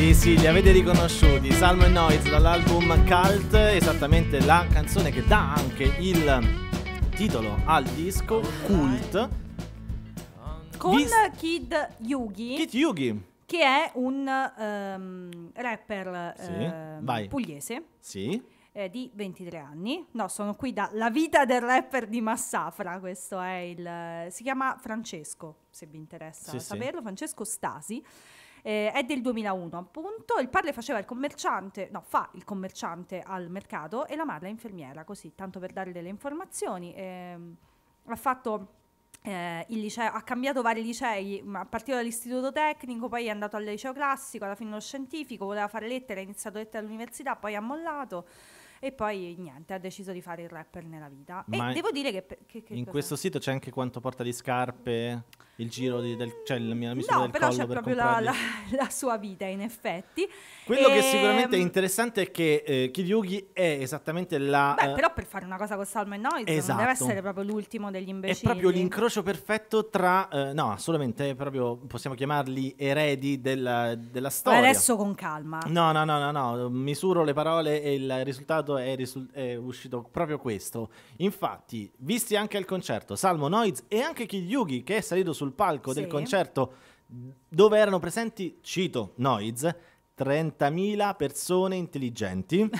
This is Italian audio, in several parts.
Sì, sì, li avete riconosciuti. Salmo e Noise dall'album Cult, esattamente la canzone che dà anche il titolo al disco Cult. Con Vis- Kid Yugi. Kid Yugi. Che è un um, rapper sì, um, pugliese. Sì. Eh, di 23 anni. No, sono qui da La vita del rapper di Massafra, questo è il... si chiama Francesco, se vi interessa sì, saperlo, sì. Francesco Stasi eh, è del 2001 appunto, il padre faceva il commerciante, no fa il commerciante al mercato e la madre è infermiera, così tanto per dare delle informazioni, eh, ha fatto... Eh, liceo, ha cambiato vari licei, a partire dall'istituto tecnico, poi è andato al liceo classico, alla fine allo scientifico, voleva fare lettere, ha iniziato lettere all'università, poi ha mollato e poi niente, ha deciso di fare il rapper nella vita. Ma e devo dire che... che, che in questo sito c'è anche quanto porta di scarpe? il giro di, del, cioè la mia misura no, del però c'è per proprio la, la, la, sua vita in effetti quello e... che ehm, sicuramente è interessante è che eh, Kiryugi è esattamente la beh eh... però per fare una cosa con Salmo e Noise esatto. non deve esatto. essere proprio l'ultimo degli imbecilli è proprio l'incrocio perfetto tra eh, no assolutamente proprio possiamo chiamarli eredi della, della storia ma adesso con calma no, no no no no misuro le parole e il risultato è, risul- è uscito proprio questo infatti visti anche al concerto Salmo Noiz e anche Kiryugi che è salito sul sul palco sì. del concerto dove erano presenti, cito, Noiz, 30.000 persone intelligenti.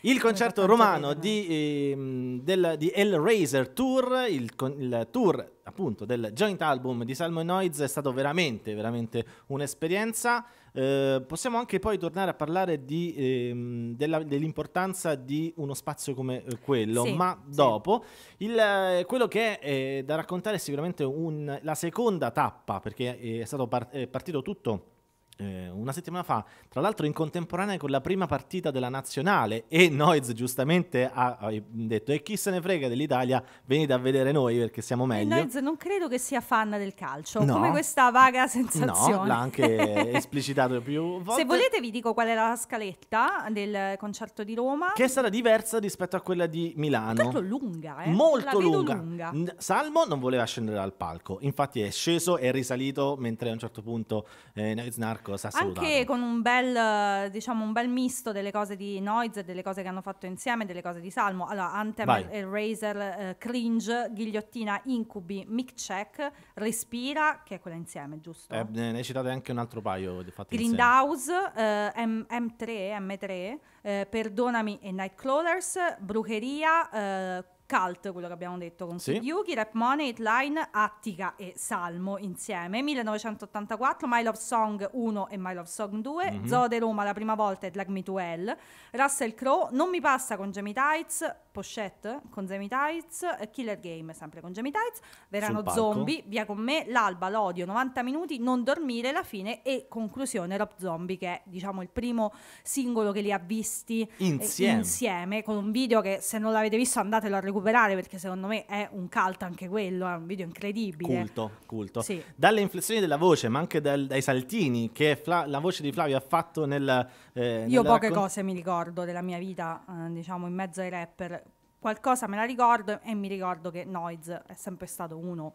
Il concerto romano di, ehm, del, di Hellraiser Tour, il, il tour appunto del joint album di Salmo e Noiz è stato veramente, veramente un'esperienza. Eh, possiamo anche poi tornare a parlare di, ehm, della, dell'importanza di uno spazio come eh, quello, sì, ma dopo sì. il, eh, quello che è eh, da raccontare è sicuramente un, la seconda tappa, perché è stato par- è partito tutto eh, una settimana fa, tra l'altro in contemporanea con la prima partita della nazionale e Noiz giustamente ha, ha detto e chi se ne frega dell'Italia, venite a vedere noi perché siamo meglio. Noiz non credo che sia fan del calcio, no. come questa vaga sensazione. No, l'ha anche esplicitato più volte. Se volete vi dico qual è la scaletta del concerto di Roma. Che sarà diversa rispetto a quella di Milano. Molto lunga, eh? Molto lunga. lunga. Salmo non voleva scendere dal palco, infatti è sceso e risalito mentre a un certo punto eh, Noiz Nark qualcosa, Anche con un bel, diciamo, un bel misto delle cose di Noise, delle cose che hanno fatto insieme, delle cose di Salmo. Allora, Anthem, Eraser, eh, Cringe, Ghigliottina, Incubi, Mic Check, Respira, che è quella insieme, giusto? Eh, ne hai citate anche un altro paio di fatti Grindhouse, eh, M- 3 M3, eh, Perdonami e Nightcrawlers, Brucheria, eh, cult, quello che abbiamo detto con sì. Yuki, Rap Money, Hitline, Attica e Salmo insieme. 1984, My Love Song 1 e My Love Song 2, mm-hmm. Zoo de Roma la prima volta e Drag Me to Hell, Russell Crowe, Non mi passa con Jamie Tights, Pochette con Jamie Tights, Killer Game sempre con Jamie Tights, Verano Zombie, Via con me, L'alba, L'odio, 90 minuti, Non dormire, La fine e conclusione Rob Zombie che è diciamo il primo singolo che li ha visti eh, insieme, eh, insieme con un video che se non l'avete visto andatelo a recuperare recuperare perché secondo me è un cult anche quello, è un video incredibile. Culto, culto. Sì. Dalle inflessioni della voce, ma anche dal, dai saltini che Fla- la voce di Flavio ha fatto nel... Eh, Io poche raccon- cose mi ricordo della mia vita, eh, diciamo, in mezzo ai rapper. Qualcosa me la ricordo e mi ricordo che Noise è sempre stato uno,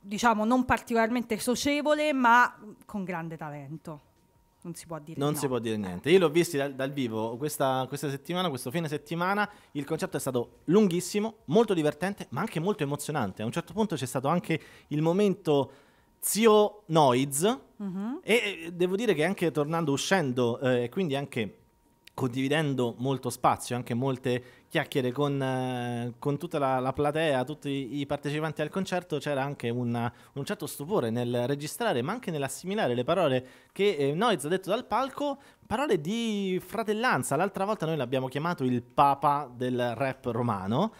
diciamo, non particolarmente socievole, ma con grande talento non si può dire non no. si può dire eh. niente. Io l'ho visto dal, dal vivo questa, questa, settimana, questo fine settimana. Il concerto è stato lunghissimo, molto divertente, ma anche molto emozionante. A un certo punto c'è stato anche il momento zio Noiz. Mm-hmm. E devo dire che anche tornando, uscendo, eh, quindi anche condividendo molto spazio, anche molte chiacchiere con, eh, con tutta la, la, platea, tutti i partecipanti al concerto, c'era anche una, un certo stupore nel registrare, ma anche nell'assimilare le parole che eh, Noiz ha detto dal palco, parole di fratellanza. L'altra volta noi l'abbiamo chiamato il papa del rap romano.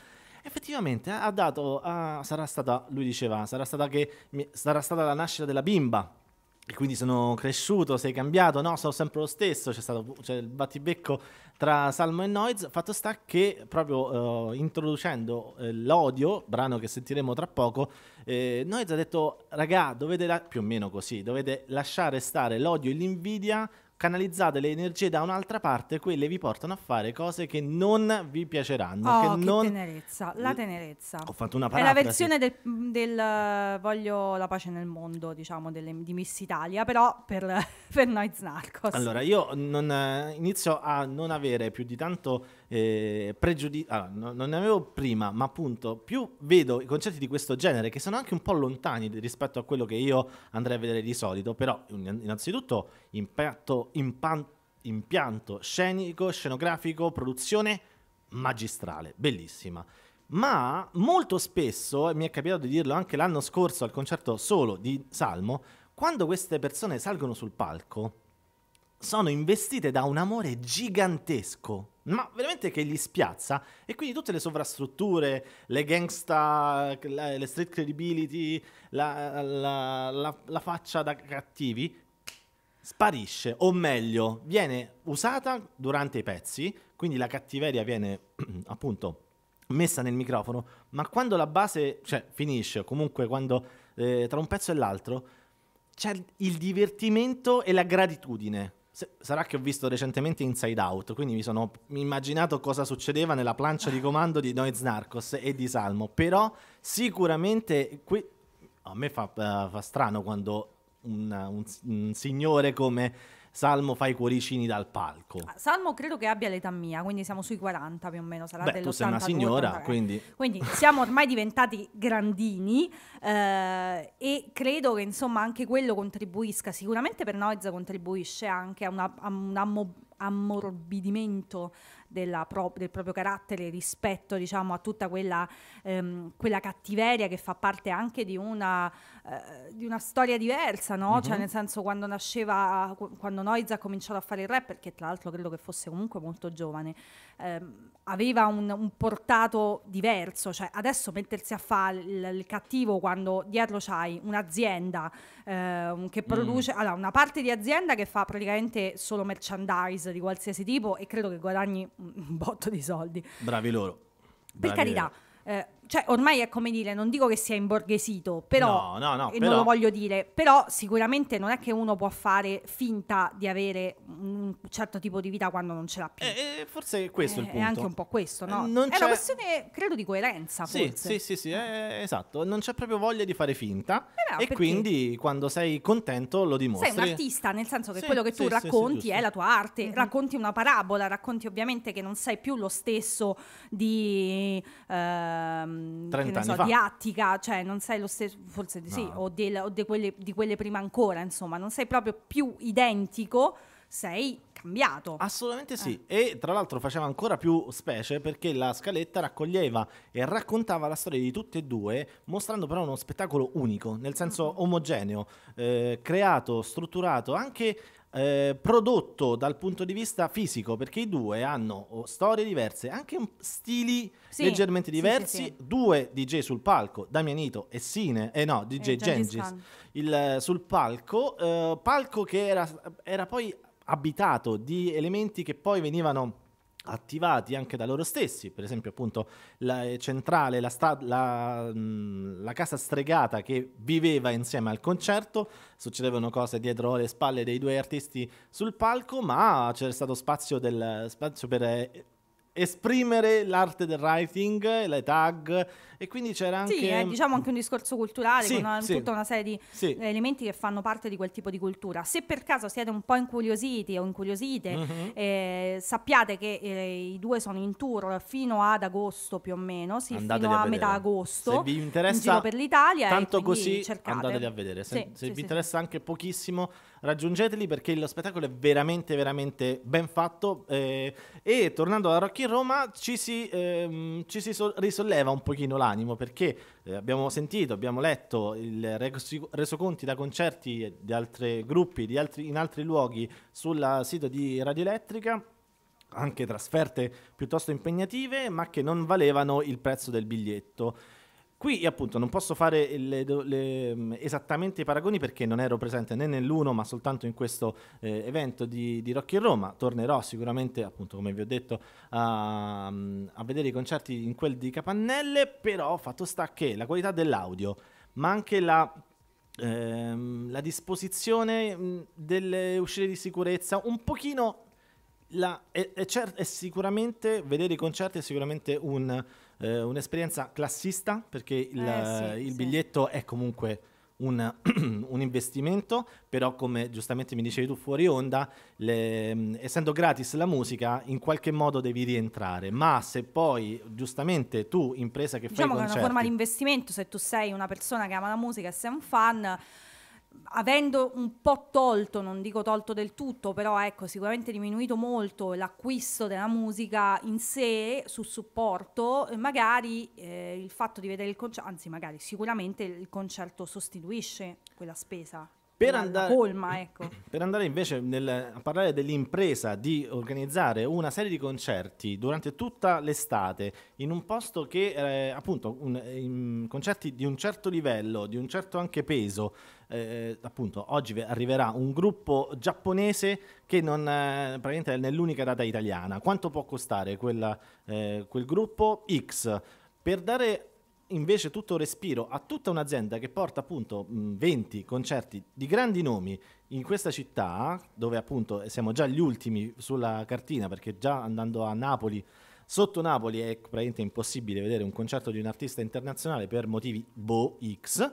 Effettivamente ha dato, a, ah, sarà stata, lui diceva, sarà stata, che, sarà stata la nascita della bimba e quindi sono cresciuto, sei cambiato? No, sono sempre lo stesso. C'è stato cioè, il battibecco tra Salmo e Noiz. Fatto sta che proprio eh, introducendo eh, l'odio, brano che sentiremo tra poco, eh, Noiz ha detto: Raga, dovete la- più o meno così, dovete lasciare stare l'odio e l'invidia canalizzate le energie da un'altra parte, quelle vi portano a fare cose che non vi piaceranno. Oh, che, che non... tenerezza, la tenerezza. Ho fatto una parafrasi. È la versione del, del voglio la pace nel mondo, diciamo, delle, di Miss Italia, però per, per noi Znarcos. Allora, io non, inizio a non avere più di tanto eh, pregiudizi. Ah, no, non ne avevo prima, ma appunto, più vedo i concetti di questo genere, che sono anche un po' lontani rispetto a quello che io andrei a vedere di solito, però innanzitutto impatto, impan- impianto scenico, scenografico, produzione magistrale, bellissima. Ma molto spesso, e mi è capitato di dirlo anche l'anno scorso al concerto solo di Salmo, quando queste persone salgono sul palco, sono investite da un amore gigantesco ma veramente che gli spiazza. E quindi tutte le sovrastrutture, le gangsta, le street credibility, la, la, la, la faccia da cattivi sparisce, o meglio, viene usata durante i pezzi, quindi la cattiveria viene appunto messa nel microfono, ma quando la base, cioè finisce, comunque quando eh, tra un pezzo e l'altro c'è il divertimento e la gratitudine sarà che ho visto recentemente Inside Out, quindi mi sono immaginato cosa succedeva nella plancia di comando di Noiz Narcos e di Salmo, però sicuramente qui a me fa, eh, fa strano quando un, un, un signore come Salmo fa i cuoricini dal palco. Ah, Salmo credo che abbia l'età mia, quindi siamo sui 40 più o meno, sarà Beh, tu sei una signora, quindi... quindi... siamo ormai diventati grandini eh, e credo che insomma anche quello contribuisca, sicuramente per Noiz contribuisce anche a, una, a un ammorbidimento pro- del proprio carattere rispetto diciamo, a tutta quella, ehm, quella, cattiveria che fa parte anche di una, eh, di una storia diversa, no? mm-hmm. cioè, nel senso quando nasceva, quando Noiz ha cominciato a fare il rap, perché tra l'altro credo che fosse comunque molto giovane, ehm, aveva un, un, portato diverso, cioè adesso mettersi a fare il, il cattivo quando dietro c'hai un'azienda ehm, che mm. produce, mm. allora una parte di azienda che fa praticamente solo merchandise di qualsiasi tipo e credo che guadagni un botto di soldi. Bravi loro. Bravi per carità, eh, cioè, ormai è come dire, non dico che sia imborghesito, però, no, no, no, eh, però... non lo voglio dire, però sicuramente non è che uno può fare finta di avere un certo tipo di vita quando non ce l'ha più. Eh, eh forse è questo eh, il punto. È anche un po' questo, eh, no? Non è c'è... una questione, credo, di coerenza, sì, forse. Sì, sì, sì, eh, esatto, non c'è proprio voglia di fare finta no, e quindi quando sei contento lo dimostri. Sei un artista, nel senso che sì, quello che sì, tu racconti è la tua arte, mm-hmm. racconti una parabola, racconti ovviamente che non sei più lo stesso di... Ehm, Mm, so, di Attica, cioè non sei lo stesso, forse di no. sì, o, del, o quelle, di quelle prima ancora, insomma, non sei proprio più identico, sei cambiato. Assolutamente sì. Eh. E tra l'altro faceva ancora più specie perché la scaletta raccoglieva e raccontava la storia di tutte e due, mostrando però uno spettacolo unico, nel senso mm-hmm. omogeneo, eh, creato, strutturato, anche eh, prodotto dal punto di vista fisico, perché i due hanno oh, storie diverse, anche stili sì, leggermente diversi. Sì, sì, due DJ sul palco, Damianito e Sine, eh no, DJ eh, Gengis, il, eh, sul palco, eh, palco che era, era poi abitato di elementi che poi venivano attivati anche da loro stessi, per esempio appunto la centrale, la, sta, la, mm, la, casa stregata che viveva insieme al concerto, succedevano cose dietro le spalle dei due artisti sul palco, ma c'era stato spazio, del, spazio per eh, esprimere l'arte del writing, le tag e quindi c'era anche... Sì, eh, è, diciamo anche un discorso culturale sì, con una, eh, sì. tutta una serie di sì. elementi che fanno parte di quel tipo di cultura. Se per caso siete un po' incuriositi o incuriosite, mm-hmm. eh, sappiate che eh, i due sono in tour fino ad agosto più o meno, sì, fino a, a metà agosto. Se vi interessa... In giro per l'Italia. Tanto così cercate. andateli a vedere. Se, se vi interessa anche pochissimo raggiungeteli perché lo spettacolo è veramente, veramente ben fatto. Eh, e tornando alla Rock in Roma, ci si, ehm, ci si so- risolleva un pochino l'animo perché eh, abbiamo sentito, abbiamo letto il reso- resoconti da concerti di altri gruppi di altri, in altri luoghi sul sito di Radio Elettrica anche trasferte piuttosto impegnative, ma che non valevano il prezzo del biglietto. Qui appunto non posso fare le, le, mm, esattamente i paragoni perché non ero presente né nell'uno ma soltanto in questo eh, evento di, di Rock in Roma. Tornerò sicuramente, appunto come vi ho detto, a, mm, a vedere i concerti in quel di Capannelle, però fatto sta che la qualità dell'audio, ma anche la Ehm, la disposizione mm, delle uscite di sicurezza un pochino la, è, è, cer- è, sicuramente vedere i concerti è sicuramente un eh, un'esperienza classista perché il, eh, sì, il sì. biglietto è comunque un, un, investimento, però come giustamente mi dicevi tu fuori onda, le, essendo gratis la musica in qualche modo devi rientrare, ma se poi giustamente tu impresa che diciamo fai... Diciamo che concerti, è una forma di investimento, se tu sei una persona che ama la musica e sei un fan avendo un po' tolto, non dico tolto del tutto, però ecco, sicuramente diminuito molto l'acquisto della musica in sé sul supporto, eh, magari eh, il fatto di vedere il concerto, anzi magari sicuramente il concerto sostituisce quella spesa. Per, andare, la colma, ecco. per andare invece nel, a parlare dell'impresa di organizzare una serie di concerti durante tutta l'estate in un posto che eh, appunto un, concerti di un certo livello, di un certo anche peso, eh, appunto oggi arriverà un gruppo giapponese che non, eh, praticamente è nell'unica data italiana. Quanto può costare quella, eh, quel gruppo X? Per dare invece tutto respiro a tutta un'azienda che porta appunto 20 mm, concerti di grandi nomi in questa città, dove appunto siamo già gli ultimi sulla cartina, perché già andando a Napoli, sotto Napoli è praticamente impossibile vedere un concerto di un artista internazionale per motivi Bo X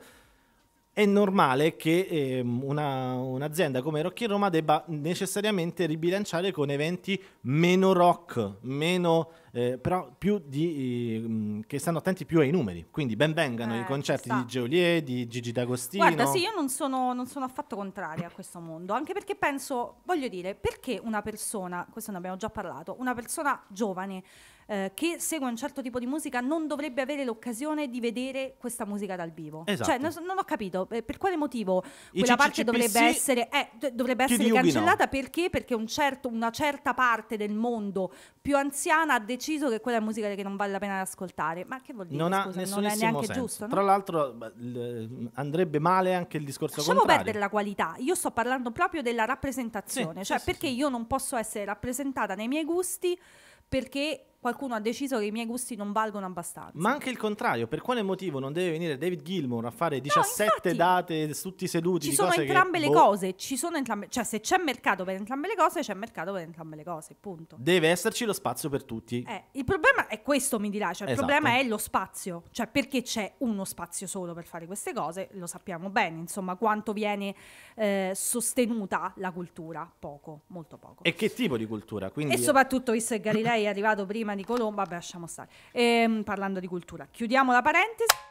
è normale che eh, una, un'azienda come Rock in Roma debba necessariamente ribilanciare con eventi meno rock, meno, eh, però di, eh, che stanno attenti più ai numeri. Quindi ben vengano i eh, concerti di Geolier, di Gigi D'Agostino. Guarda, sì, io non sono, non sono affatto contraria a questo mondo, anche perché penso, voglio dire, perché una persona, questo ne abbiamo già parlato, una persona giovane eh, che segue un certo tipo di musica non dovrebbe avere l'occasione di vedere questa musica dal vivo. Cioè, esatto. Cioè, non, non ho capito eh, per quale motivo quella parte dovrebbe essere, eh, dovrebbe essere cancellata no. perché? Perché un certo, una certa parte del mondo più anziana ha deciso che quella è musica che non vale la pena ascoltare. Ma che vuol dire? Non, Scusa, non è neanche senso. giusto. No? Tra l'altro andrebbe male anche il discorso Lasciamo contrario. perdere la qualità. Io sto parlando proprio della rappresentazione, sì, cioè sì, perché sì. io non posso essere rappresentata nei miei gusti perché qualcuno ha deciso che i miei gusti non valgono abbastanza. Ma anche il contrario, per quale motivo non deve venire David Gilmour a fare 17 no, infatti, date tutti seduti? Ci sono entrambe che, le boh. cose, ci sono entrambe, cioè se c'è mercato per entrambe le cose, c'è mercato per entrambe le cose, punto. Deve esserci lo spazio per tutti. Eh, il problema è questo, mi dirà, cioè, il esatto. problema è lo spazio, cioè perché c'è uno spazio solo per fare queste cose, lo sappiamo bene, insomma, quanto viene eh, sostenuta la cultura, poco, molto poco. E che tipo di cultura? Quindi... E soprattutto, visto che Galilei è arrivato prima prima di Colombo, vabbè lasciamo stare, ehm, parlando di cultura. Chiudiamo la parentesi.